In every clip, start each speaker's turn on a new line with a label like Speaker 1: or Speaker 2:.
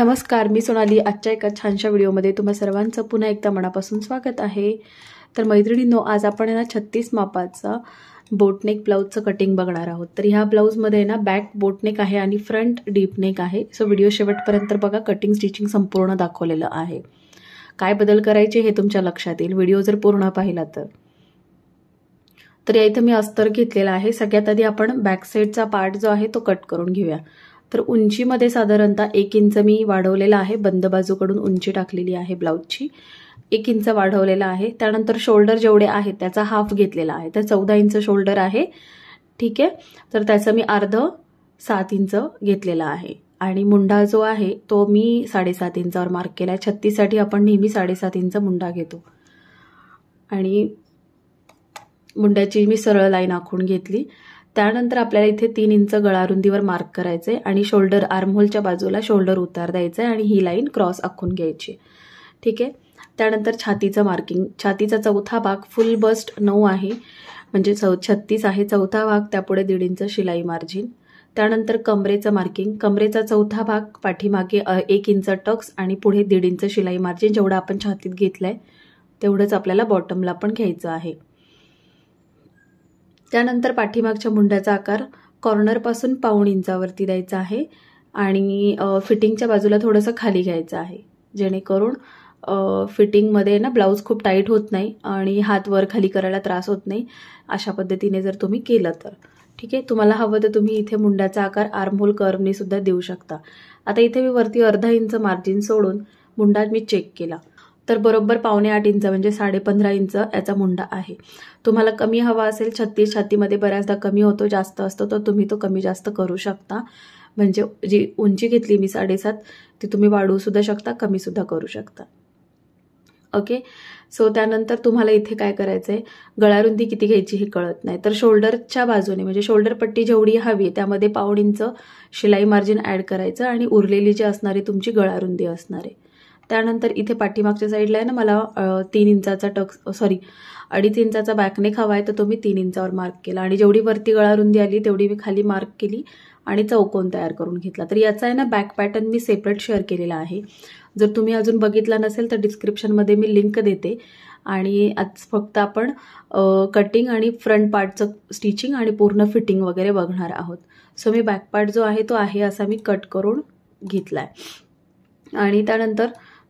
Speaker 1: नमस्कार मी सोनाली आजच्या एका छानशा व्हिडिओमध्ये तुम्हा सर्वांचं पुन्हा एकदा मनापासून स्वागत आहे तर मैत्रिणींनो आज आपण ना छत्तीस मापाचा बोटनेक ब्लाऊजचं कटिंग बघणार आहोत तर ह्या ब्लाऊजमध्ये ना बॅक बोटनेक आहे आणि फ्रंट डीपनेक आहे सो व्हिडिओ शेवटपर्यंत बघा कटिंग स्टिचिंग संपूर्ण दाखवलेलं आहे काय बदल करायचे हे तुमच्या लक्षात येईल व्हिडिओ जर पूर्ण पाहिला तर तर या इथं मी अस्तर घेतलेला आहे सगळ्यात आधी आपण बॅक साईडचा पार्ट जो आहे तो कट करून घेऊया तर उंचीमध्ये साधारणतः एक इंच मी वाढवलेला आहे बंद बाजूकडून उंची टाकलेली आहे ब्लाऊजची एक इंच वाढवलेला आहे त्यानंतर शोल्डर जेवढे आहेत त्याचा हाफ घेतलेला आहे तर चौदा इंच शोल्डर आहे ठीक आहे तर त्याचं मी अर्ध सात इंच घेतलेला आहे आणि मुंडा जो आहे तो मी साडेसात इंचावर मार्क केला आहे छत्तीससाठी आपण नेहमी साडेसात इंच मुंडा घेतो आणि मुंड्याची मी सरळ लाईन आखून घेतली त्यानंतर आपल्याला इथे तीन इंच गळारुंदीवर मार्क करायचे आणि शोल्डर आर्महोलच्या बाजूला शोल्डर उतार द्यायचं आहे आणि ही लाईन क्रॉस आखून घ्यायची ठीक आहे त्यानंतर छातीचं मार्किंग छातीचा चौथा भाग फुल बस्ट नऊ आहे म्हणजे चौ छत्तीस आहे चौथा भाग त्यापुढे दीड इंच शिलाई मार्जिन त्यानंतर कमरेचं मार्किंग कमरेचा चौथा भाग पाठीमागे एक इंच टक्स आणि पुढे दीड इंच शिलाई मार्जिन जेवढं आपण छातीत घेतलं आहे तेवढंच आपल्याला बॉटमला पण घ्यायचं आहे त्यानंतर पाठीमागच्या मुंड्याचा आकार कॉर्नरपासून पाऊण इंचावरती द्यायचा आहे आणि फिटिंगच्या बाजूला थोडंसं खाली घ्यायचं आहे जेणेकरून फिटिंगमध्ये ना ब्लाऊज खूप टाईट होत नाही आणि हात वर खाली करायला त्रास होत नाही अशा पद्धतीने जर तुम्ही केलं तर ठीक आहे तुम्हाला हवं तर तुम्ही इथे मुंड्याचा आकार आर्मोल कर्मनीसुद्धा सुद्धा देऊ शकता आता इथे मी वरती अर्धा इंच मार्जिन सोडून मुंडा मी चेक केला तर बरोबर पावणे आठ इंच म्हणजे साडेपंधरा इंच याचा मुंडा आहे तुम्हाला कमी हवा असेल छत्तीस छातीमध्ये बऱ्याचदा कमी होतो जास्त असतो तर तुम्ही तो कमी जास्त करू शकता म्हणजे जी उंची घेतली मी साडेसात ती तुम्ही सुद्धा शकता कमी सुद्धा करू शकता ओके सो त्यानंतर तुम्हाला इथे काय करायचंय आहे गळारुंदी किती घ्यायची हे कळत नाही तर शोल्डरच्या बाजूने म्हणजे शोल्डर पट्टी जेवढी हवी त्यामध्ये पावड इंच शिलाई मार्जिन ऍड करायचं आणि उरलेली जी असणारी तुमची गळारुंदी रुंदी त्यानंतर इथे पाठीमागच्या साईडला आहे ना मला तीन इंचाचा टक्स सॉरी अडीच इंचाचा बॅकने खावा आहे तर तो मी तीन इंचावर मार्क केला आणि जेवढी वरती गळा रुंदी आली तेवढी मी खाली मार्क केली आणि चौकोन तयार करून घेतला तर याचा आहे ना बॅक पॅटर्न मी सेपरेट शेअर केलेला आहे जर तुम्ही अजून बघितला नसेल तर डिस्क्रिप्शनमध्ये मी लिंक देते आणि आज फक्त आपण कटिंग आणि फ्रंट पार्टचं स्टिचिंग आणि पूर्ण फिटिंग वगैरे बघणार आहोत सो मी बॅक पार्ट जो आहे तो आहे असा मी कट करून घेतला आहे आणि त्यानंतर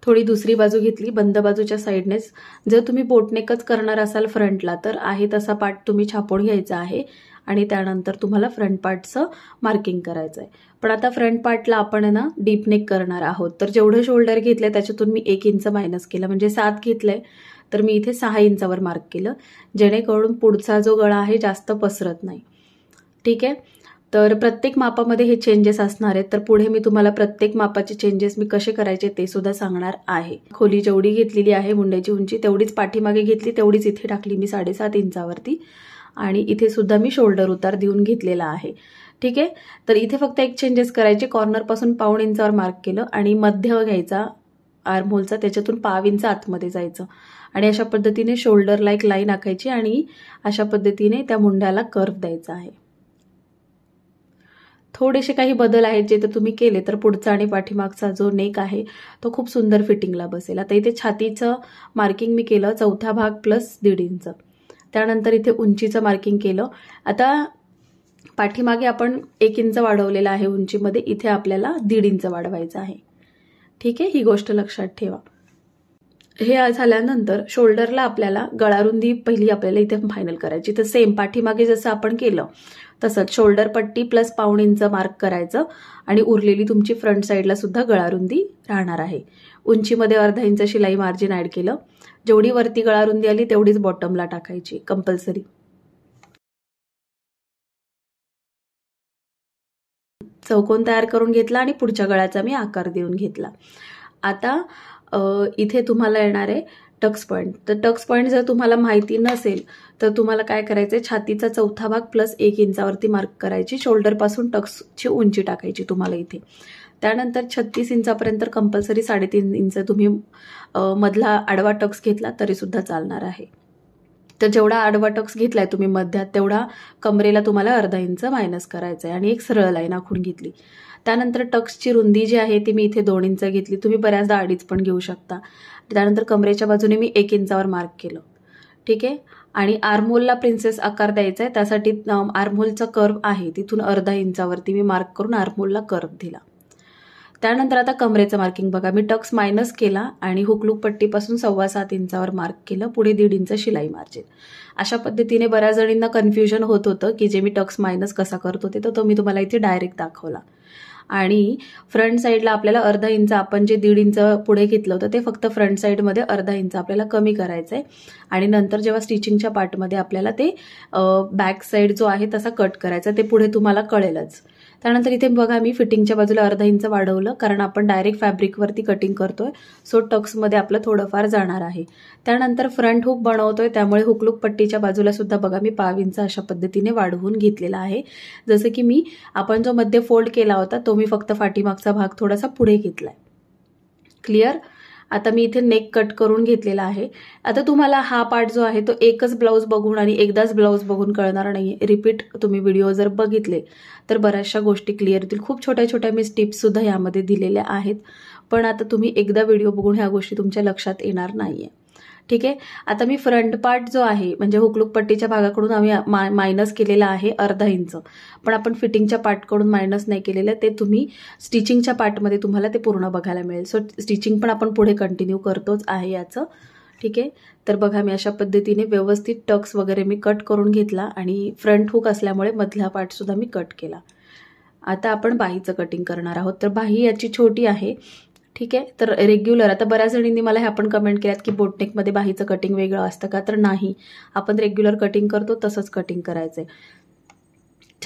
Speaker 1: थोडी दुसरी बाजू घेतली बंद बाजूच्या साईडनेच जर तुम्ही बोटनेकच करणार असाल फ्रंटला तर आहे तसा पार्ट तुम्ही छापून घ्यायचा आहे आणि त्यानंतर तुम्हाला फ्रंट पार्टचं मार्किंग करायचं आहे पण आता फ्रंट पार्टला आपण ना डीप नेक करणार आहोत तर जेवढं शोल्डर घेतलं त्याच्यातून मी एक इंच मायनस केलं म्हणजे सात घेतलंय तर मी इथे सहा इंचावर मार्क केलं जेणेकरून पुढचा जो गळा आहे जास्त पसरत नाही ठीक आहे तर प्रत्येक मापामध्ये हे चेंजेस असणार आहेत तर पुढे मी तुम्हाला प्रत्येक मापाचे चेंजेस मी कसे करायचे ते सुद्धा सांगणार आहे खोली जेवढी घेतलेली आहे मुंड्याची उंची तेवढीच पाठीमागे घेतली तेवढीच इथे टाकली मी साडेसात इंचावरती आणि इथे सुद्धा मी शोल्डर उतार देऊन घेतलेला आहे ठीक आहे तर इथे फक्त एक चेंजेस करायचे कॉर्नरपासून पाऊण इंचावर मार्क केलं आणि मध्य घ्यायचा आर्महोलचा त्याच्यातून पाव इंच आतमध्ये जायचं आणि अशा पद्धतीने शोल्डरला एक लाईन आखायची आणि अशा पद्धतीने त्या मुंड्याला कर्व द्यायचा आहे थोडेसे काही बदल आहेत जे तर तुम्ही केले तर पुढचा आणि पाठीमागचा जो नेक आहे तो खूप सुंदर फिटिंगला बसेल आता इथे छातीचं मार्किंग मी केलं चौथा भाग प्लस दीड इंच त्यानंतर इथे उंचीचं मार्किंग केलं आता पाठीमागे आपण एक इंच वाढवलेला आहे उंचीमध्ये इथे आपल्याला दीड इंच वाढवायचं आहे ठीक आहे ही गोष्ट लक्षात ठेवा हे झाल्यानंतर शोल्डरला आपल्याला गळारुंदी पहिली आपल्याला इथे फायनल करायची तर सेम पाठीमागे जसं आपण केलं तसंच शोल्डर पट्टी प्लस पाऊण इंच मार्क करायचं आणि उरलेली तुमची फ्रंट साईडला सुद्धा गळारुंदी राहणार आहे उंचीमध्ये अर्धा इंच शिलाई मार्जिन ऍड केलं जेवढी वरती गळारुंदी आली तेवढीच बॉटमला टाकायची कंपल्सरी चौकोन तयार करून घेतला आणि पुढच्या गळ्याचा मी आकार देऊन घेतला आता इथे तुम्हाला येणार आहे टक्स पॉईंट तर टक्स पॉईंट जर तुम्हाला माहिती नसेल तर तुम्हाला काय करायचं छातीचा चौथा भाग प्लस एक इंचावरती मार्क करायची शोल्डरपासून टक्सची उंची टाकायची तुम्हाला इथे त्यानंतर छत्तीस इंचापर्यंत कंपल्सरी साडेतीन इंच तुम्ही मधला आडवा टक्स घेतला तरीसुद्धा चालणार आहे तर जेवढा आडवा टक्स तुम्ही मध्यात तेवढा कमरेला तुम्हाला अर्धा इंच मायनस करायचं आहे आणि एक सरळ लाईन आखून घेतली त्यानंतर टक्सची रुंदी जी आहे ती मी इथे दोन इंच घेतली तुम्ही बऱ्याचदा अडीच पण घेऊ शकता त्यानंतर कमरेच्या बाजूने मी एक इंचावर मार्क केलं ठीक आहे आणि आर्मोलला प्रिन्सेस आकार द्यायचा आहे त्यासाठी आर्मोलचा कर्व आहे तिथून अर्धा इंचावरती मी मार्क करून आर्मोलला कर्व दिला त्यानंतर आता कमरेचं मार्किंग बघा मी टक्स मायनस केला आणि हुकलूक पट्टीपासून सव्वा सात इंचावर मार्क केलं पुढे दीड इंच शिलाई मार्जिन अशा पद्धतीने बऱ्याच जणींना कन्फ्युजन होत होतं की जे मी टक्स मायनस कसा करत होते तर तो मी तुम्हाला इथे डायरेक्ट दाखवला आणि फ्रंट साईडला आपल्याला अर्धा इंच आपण जे दीड इंच पुढे घेतलं होतं ते फक्त फ्रंट साईडमध्ये अर्धा इंच आपल्याला कमी करायचं आहे आणि नंतर जेव्हा स्टिचिंगच्या पार्टमध्ये आपल्याला ते बॅक साईड जो आहे तसा कट करायचा ते पुढे तुम्हाला कळेलच त्यानंतर इथे बघा मी फिटिंगच्या बाजूला अर्धा इंच वाढवलं कारण आपण डायरेक्ट फॅब्रिकवरती कटिंग करतोय सो टक्समध्ये आपलं थोडंफार जाणार आहे त्यानंतर फ्रंट हुक बनवतोय त्यामुळे हुकलुक पट्टीच्या बाजूला सुद्धा बघा मी पाव इंच अशा पद्धतीने वाढवून घेतलेला आहे जसं की मी आपण जो मध्य फोल्ड केला होता तो मी फक्त फाटीमागचा भाग थोडासा पुढे घेतलाय क्लिअर आता मी इथे नेक कट करून घेतलेला आहे आता तुम्हाला हा पार्ट जो आहे तो एकच ब्लाऊज बघून आणि एकदाच ब्लाऊज बघून कळणार नाही रिपीट तुम्ही व्हिडिओ जर बघितले तर बऱ्याचशा गोष्टी क्लिअर होतील खूप छोट्या छोट्या मी स्टिप्ससुद्धा यामध्ये दिलेल्या आहेत पण आता तुम्ही एकदा व्हिडिओ बघून ह्या गोष्टी तुमच्या लक्षात येणार नाही ठीक आहे आता मी फ्रंट पार्ट जो आहे म्हणजे हुकलुक पट्टीच्या भागाकडून आम्ही मा मायनस केलेला आहे अर्धा इंच पण आपण फिटिंगच्या पार्टकडून मायनस नाही केलेलं ते तुम्ही स्टिचिंगच्या पार्टमध्ये तुम्हाला ते पूर्ण बघायला मिळेल सो स्टिचिंग पण आपण पुढे कंटिन्यू करतोच आहे याचं ठीक आहे तर बघा मी अशा पद्धतीने व्यवस्थित टक्स वगैरे मी कट करून घेतला आणि फ्रंट हुक असल्यामुळे मधला पार्टसुद्धा मी कट केला आता आपण बाहीचं कटिंग करणार आहोत तर बाही याची छोटी आहे ठीक आहे तर रेग्युलर आता बऱ्याच जणींनी मला ह्या पण कमेंट केल्यात की बोटनेकमध्ये बाहीचं कटिंग वेगळं असतं का तर नाही आपण रेग्युलर कटिंग करतो तसंच कटिंग करायचं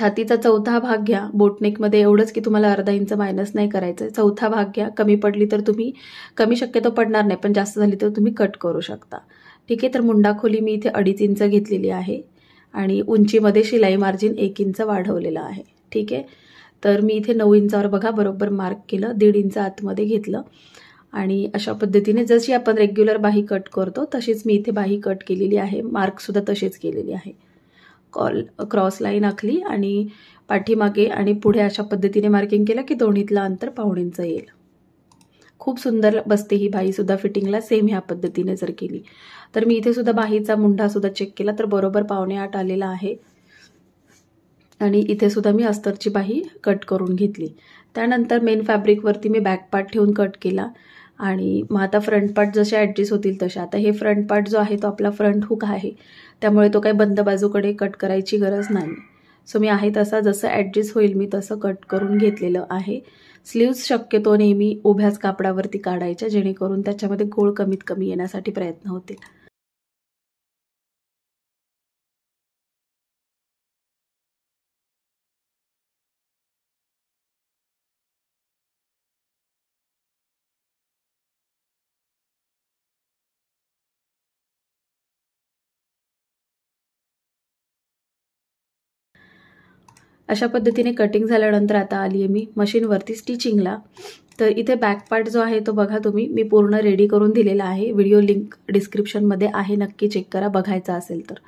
Speaker 1: छातीचा चौथा भाग घ्या बोटनेकमध्ये एवढंच की तुम्हाला अर्धा इंच मायनस नाही करायचं चौथा भाग घ्या कमी पडली तर तुम्ही कमी शक्यतो पडणार नाही पण जास्त झाली तर तुम्ही कट करू शकता ठीक आहे तर मुंडाखोली मी इथे अडीच इंच घेतलेली आहे आणि उंचीमध्ये शिलाई मार्जिन एक इंच वाढवलेलं आहे ठीक आहे तर मी इथे नऊ इंचावर बघा बरोबर मार्क केलं दीड इंच आतमध्ये घेतलं आणि अशा पद्धतीने जशी आपण रेग्युलर बाही कट करतो तशीच मी इथे बाही कट केलेली आहे मार्कसुद्धा तशीच केलेली आहे कॉल क्रॉस लाईन आखली आणि पाठीमागे आणि पुढे अशा पद्धतीने मार्किंग केलं की दोन्हीतलं अंतर पाहुणींचं येईल खूप सुंदर बसते ही सुद्धा फिटिंगला सेम ह्या पद्धतीने जर केली तर मी इथे सुद्धा बाहीचा सुद्धा चेक केला तर बरोबर पावणे आठ आलेला आहे आणि इथे सुद्धा मी अस्तरची बाही कट करून घेतली त्यानंतर मेन फॅब्रिकवरती मी बॅक पार्ट ठेवून कट केला आणि मग आता फ्रंट पार्ट जसे ॲडजस्ट होतील तसे आता हे फ्रंट पार्ट जो आहे तो आपला फ्रंट हुक आहे त्यामुळे तो काही बंद बाजूकडे कट करायची गरज नाही सो मी आहे तसा जसं ॲडजस्ट होईल मी तसं कट करून घेतलेलं आहे स्लीव्स शक्यतो नेहमी उभ्याच कापडावरती काढायच्या जेणेकरून त्याच्यामध्ये गोळ कमीत कमी येण्यासाठी प्रयत्न होतील अशा पद्धतीने कटिंग झाल्यानंतर आता आली आहे मी मशीनवरती स्टिचिंगला तर इथे बॅक पार्ट जो आहे तो बघा तुम्ही मी पूर्ण रेडी करून दिलेला आहे व्हिडिओ लिंक डिस्क्रिप्शनमध्ये आहे नक्की चेक करा बघायचा असेल तर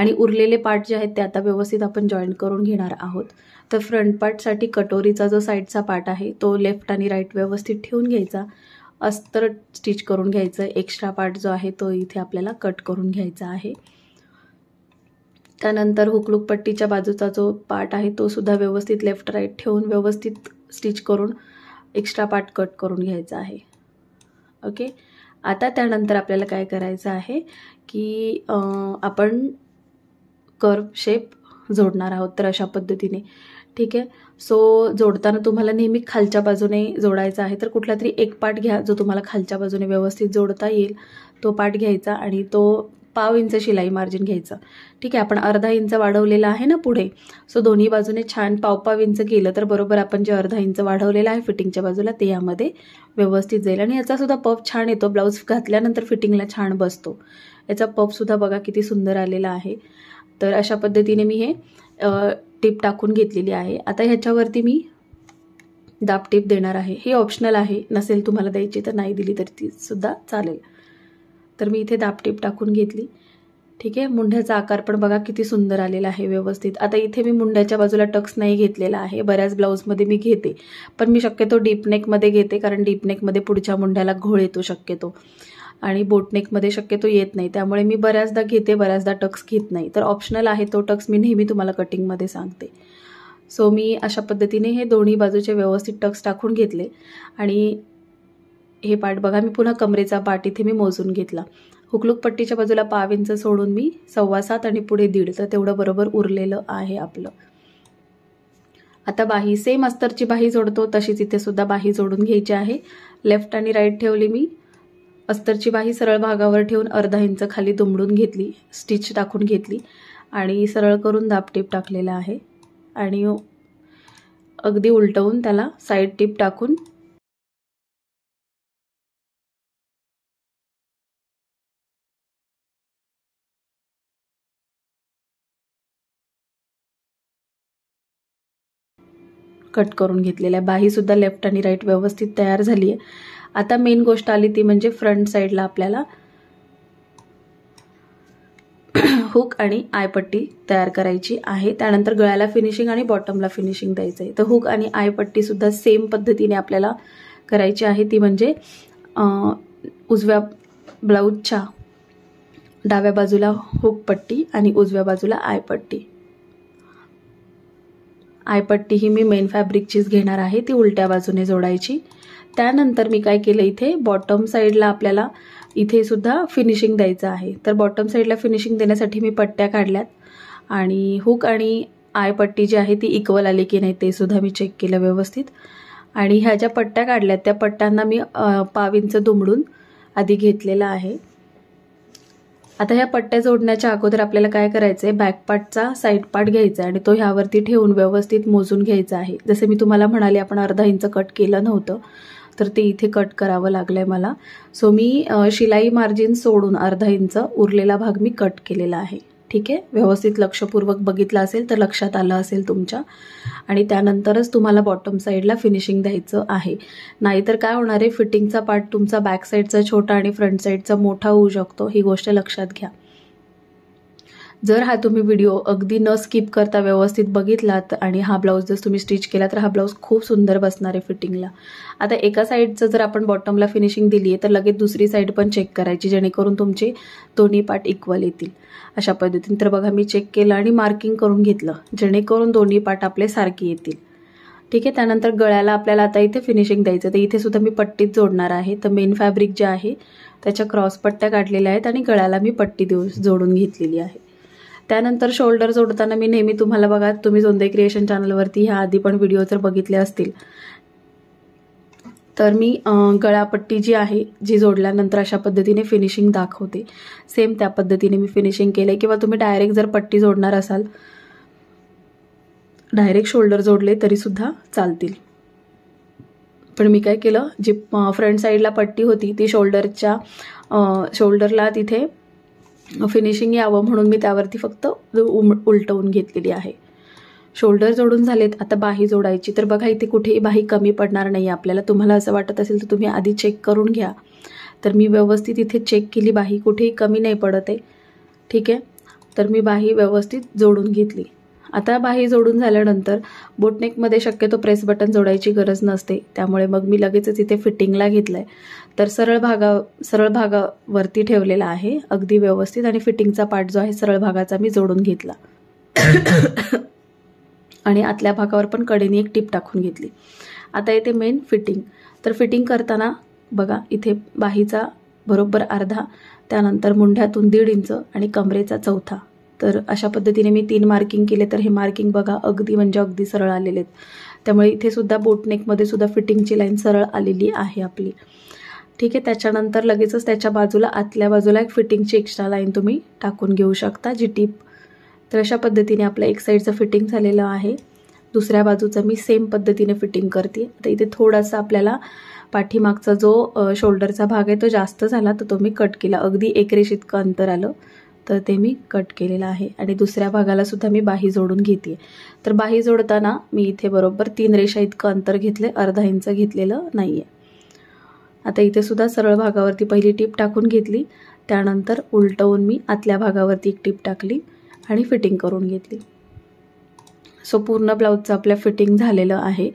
Speaker 1: आणि उरलेले पार्ट जे आहेत ते आता व्यवस्थित आपण जॉईंट करून घेणार आहोत तर फ्रंट पार्टसाठी कटोरीचा जो साईडचा पार्ट आहे तो लेफ्ट आणि राईट व्यवस्थित ठेवून घ्यायचा अस्तर स्टिच करून घ्यायचं एक्स्ट्रा पार्ट जो आहे तो इथे आपल्याला कट करून घ्यायचा आहे त्यानंतर हुकलूक पट्टीच्या बाजूचा जो पार्ट आहे तो सुद्धा व्यवस्थित लेफ्ट राईट ठेवून व्यवस्थित स्टिच करून एक्स्ट्रा पार्ट कट करून घ्यायचा आहे ओके आता त्यानंतर आपल्याला काय करायचं आहे की आपण कर्व शेप जोडणार आहोत तर अशा पद्धतीने ठीक आहे सो जोडताना तुम्हाला नेहमी खालच्या बाजूने जोडायचा आहे तर कुठला तरी एक पार्ट घ्या जो तुम्हाला खालच्या बाजूने व्यवस्थित जोडता येईल तो पार्ट घ्यायचा आणि तो पाव इंच शिलाई मार्जिन घ्यायचं ठीक आहे आपण अर्धा इंच वाढवलेला आहे ना पुढे सो दोन्ही बाजूने छान पाव पाव इंच केलं तर बरोबर आपण जे अर्धा इंच वाढवलेलं आहे फिटिंगच्या बाजूला ते यामध्ये व्यवस्थित जाईल आणि याचासुद्धा पफ छान येतो ब्लाऊज घातल्यानंतर फिटिंगला छान बसतो याचा पफसुद्धा बघा किती सुंदर आलेला आहे तर अशा पद्धतीने मी हे टिप टाकून घेतलेली आहे आता ह्याच्यावरती मी दाब टीप देणार आहे हे ऑप्शनल आहे नसेल तुम्हाला द्यायची तर नाही दिली तर तीसुद्धा सुद्धा चालेल तर मी इथे दापटीप टाकून घेतली ठीक आहे मुंढ्याचा आकार पण बघा किती सुंदर आलेला आहे व्यवस्थित आता इथे मी मुंड्याच्या बाजूला टक्स नाही घेतलेला आहे बऱ्याच ब्लाऊजमध्ये मी घेते पण मी शक्यतो डीपनेकमध्ये घेते कारण डीपनेकमध्ये पुढच्या मुंड्याला घोळ येतो शक्यतो आणि बोटनेकमध्ये शक्यतो येत नाही त्यामुळे मी बऱ्याचदा घेते बऱ्याचदा टक्स घेत नाही तर ऑप्शनल आहे तो टक्स मी नेहमी तुम्हाला कटिंगमध्ये सांगते सो मी अशा पद्धतीने हे दोन्ही बाजूचे व्यवस्थित टक्स टाकून घेतले आणि हे पाट बघा मी पुन्हा कमरेचा पाट इथे मी मोजून घेतला हुकलूक पट्टीच्या बाजूला पाव इंच सोडून मी सव्वा सात आणि पुढे दीड तर तेवढं बरोबर उरलेलं आहे आपलं आता बाही सेम अस्तरची बाही जोडतो तशीच इथे सुद्धा बाही जोडून घ्यायची आहे लेफ्ट आणि राईट ठेवली मी अस्तरची बाही सरळ भागावर ठेवून अर्धा इंच खाली दुमडून घेतली स्टिच टाकून घेतली आणि सरळ करून दाब टीप टाकलेला आहे आणि अगदी उलटवून त्याला साईड टीप टाकून कट करून घेतलेला आहे बाहीसुद्धा लेफ्ट आणि राईट व्यवस्थित तयार झाली आहे आता मेन गोष्ट आली ती म्हणजे फ्रंट साईडला आपल्याला हुक आणि आयपट्टी तयार करायची आहे त्यानंतर गळ्याला फिनिशिंग आणि बॉटमला फिनिशिंग द्यायचं आहे तर हुक आणि आयपट्टीसुद्धा सेम पद्धतीने आपल्याला करायची आहे ती म्हणजे उजव्या ब्लाऊजच्या डाव्या बाजूला हुक पट्टी आणि उजव्या बाजूला आयपट्टी आयपट्टी ही मी मेन फॅब्रिकचीच घेणार आहे ती उलट्या बाजूने जोडायची त्यानंतर मी काय केलं इथे बॉटम साईडला आपल्याला इथे सुद्धा फिनिशिंग द्यायचं आहे तर बॉटम साईडला फिनिशिंग देण्यासाठी मी पट्ट्या काढल्यात आणि हुक आणि आयपट्टी जी आहे ती इक्वल आली की नाही ते सुद्धा मी चेक केलं व्यवस्थित आणि ह्या ज्या पट्ट्या काढल्यात त्या पट्ट्यांना मी पाविंचं इंच दुमडून आधी घेतलेलं आहे आता ह्या पट्ट्या जोडण्याच्या अगोदर आपल्याला काय करायचं आहे पार्टचा साईड पार्ट घ्यायचा आणि तो ह्यावरती ठेवून व्यवस्थित मोजून घ्यायचा आहे जसे मी तुम्हाला म्हणाले आपण अर्धा इंच कट केलं नव्हतं तर ते इथे कट करावं लागलं आहे मला सो मी शिलाई मार्जिन सोडून अर्धा इंच उरलेला भाग मी कट केलेला आहे ठीक आहे व्यवस्थित लक्षपूर्वक बघितलं असेल तर लक्षात आलं असेल तुमच्या आणि त्यानंतरच तुम्हाला बॉटम साईडला फिनिशिंग द्यायचं आहे नाहीतर काय होणार आहे फिटिंगचा पार्ट तुमचा बॅक साईडचा छोटा आणि फ्रंट साईडचा मोठा होऊ शकतो ही गोष्ट लक्षात घ्या जर हा तुम्ही व्हिडिओ अगदी न स्किप करता व्यवस्थित बघितलात आणि हा ब्लाऊज जर तुम्ही स्टिच केला तर हा ब्लाऊज खूप सुंदर बसणार आहे फिटिंगला आता एका साईडचं जर आपण बॉटमला फिनिशिंग दिली आहे तर लगेच दुसरी साईड पण चेक करायची जेणेकरून तुमचे दोन्ही पार्ट इक्वल येतील अशा पद्धतीने तर बघा मी चेक केलं आणि मार्किंग करून घेतलं जेणेकरून दोन्ही पार्ट आपले सारखे येतील ठीक आहे त्यानंतर गळ्याला आपल्याला आता इथे फिनिशिंग द्यायचं तर इथे सुद्धा मी पट्टीत जोडणार आहे तर मेन फॅब्रिक जे आहे त्याच्या क्रॉस पट्ट्या काढलेल्या आहेत आणि गळ्याला मी पट्टी देऊ जोडून घेतलेली आहे त्यानंतर शोल्डर जोडताना मी नेहमी तुम्हाला बघा तुम्ही जोंदे क्रिएशन चॅनलवरती ह्या आधी पण व्हिडिओ जर बघितले असतील तर मी गळापट्टी जी आहे जी जोडल्यानंतर अशा पद्धतीने फिनिशिंग दाखवते सेम त्या पद्धतीने मी फिनिशिंग केले किंवा तुम्ही डायरेक्ट जर पट्टी जोडणार असाल डायरेक्ट शोल्डर जोडले तरीसुद्धा चालतील पण मी काय केलं जी फ्रंट साईडला पट्टी होती ती शोल्डरच्या शोल्डरला तिथे फिनिशिंग यावं म्हणून मी त्यावरती फक्त उम उलटवून घेतलेली आहे शोल्डर जोडून झालेत आता बाही जोडायची तर बघा इथे कुठेही बाही कमी पडणार नाही आपल्याला तुम्हाला असं वाटत असेल तर तुम्ही आधी चेक करून घ्या तर मी व्यवस्थित इथे चेक केली बाही कुठेही कमी नाही पडत आहे ठीक आहे तर मी बाही व्यवस्थित जोडून घेतली आता बाही जोडून झाल्यानंतर बोटनेकमध्ये शक्यतो प्रेस बटन जोडायची गरज नसते त्यामुळे मग मी लगेचच इथे फिटिंगला घेतलं आहे तर सरळ भागा सरळ भागावरती ठेवलेला आहे अगदी व्यवस्थित आणि फिटिंगचा पार्ट जो आहे सरळ भागाचा मी जोडून घेतला आणि आतल्या भागावर पण कडेने एक टीप टाकून घेतली आता येते मेन फिटिंग तर फिटिंग करताना बघा इथे बाहीचा बरोबर अर्धा त्यानंतर मुंढ्यातून दीड इंच आणि कमरेचा चौथा तर अशा पद्धतीने मी तीन मार्किंग केले तर हे मार्किंग बघा अगदी म्हणजे अगदी सरळ आलेले आहेत त्यामुळे इथे सुद्धा बोटनेकमध्ये सुद्धा फिटिंगची लाईन सरळ आलेली आहे आपली ठीक आहे त्याच्यानंतर लगेचच त्याच्या बाजूला आतल्या बाजूला एक फिटिंगची एक्स्ट्रा लाईन तुम्ही टाकून घेऊ शकता जी टीप तर अशा पद्धतीने आपलं एक साईडचं फिटिंग झालेलं आहे दुसऱ्या बाजूचं मी सेम पद्धतीने फिटिंग करते तर इथे थोडासा आपल्याला पाठीमागचा जो शोल्डरचा भाग आहे तो जास्त झाला तर तो मी कट केला अगदी एक रेष इतकं अंतर आलं तर ते मी कट केलेलं आहे आणि दुसऱ्या भागाला सुद्धा मी बाही जोडून घेते तर बाही जोडताना मी इथे बरोबर तीन रेषा इतकं अंतर घेतले अर्धा इंच घेतलेलं नाही आहे आता इथे सुद्धा सरळ भागावरती पहिली टीप टाकून घेतली त्यानंतर उलटवून मी आतल्या भागावरती एक टीप टाकली आणि फिटिंग करून घेतली सो पूर्ण ब्लाऊजचं आपल्या फिटिंग झालेलं आहे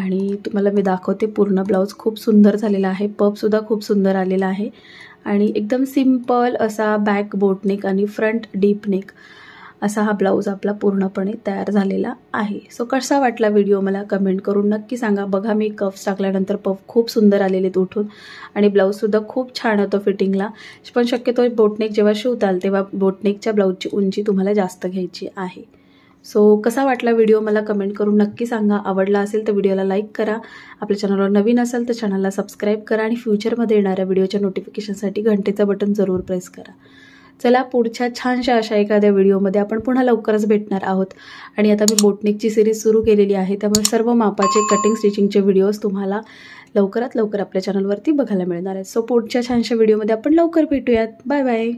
Speaker 1: आणि तुम्हाला मी दाखवते पूर्ण ब्लाऊज खूप सुंदर झालेला आहे पपसुद्धा खूप सुंदर आलेला आहे आणि एकदम सिम्पल असा बॅक बोटनेक आणि फ्रंट डीप नेक असा हा ब्लाऊज आपला पूर्णपणे तयार झालेला आहे सो कसा वाटला व्हिडिओ मला कमेंट करून नक्की सांगा बघा मी कफ्स टाकल्यानंतर पफ खूप सुंदर आलेले उठून आणि ब्लाऊजसुद्धा खूप छान होतो फिटिंगला पण शक्यतो बोटनेक जेव्हा शिवताल तेव्हा बोटनेकच्या ब्लाऊजची उंची तुम्हाला जास्त घ्यायची आहे सो कसा वाटला व्हिडिओ मला कमेंट करून नक्की सांगा आवडला असेल तर व्हिडिओला लाईक करा आपल्या चॅनलवर नवीन असेल तर चॅनलला सबस्क्राईब करा आणि फ्युचरमध्ये येणाऱ्या व्हिडिओच्या नोटिफिकेशनसाठी घंटेचं बटन जरूर प्रेस करा चला पुढच्या छानशा अशा एखाद्या व्हिडिओमध्ये आपण पुन्हा लवकरच भेटणार आहोत आणि आता मी बोटनिकची सिरीज सुरू केलेली आहे त्यामुळे सर्व मापाचे कटिंग स्टिचिंगचे व्हिडिओज तुम्हाला लवकरात लवकर आपल्या चॅनलवरती बघायला मिळणार आहेत सो पुढच्या छानशा व्हिडिओमध्ये आपण लवकर भेटूयात बाय बाय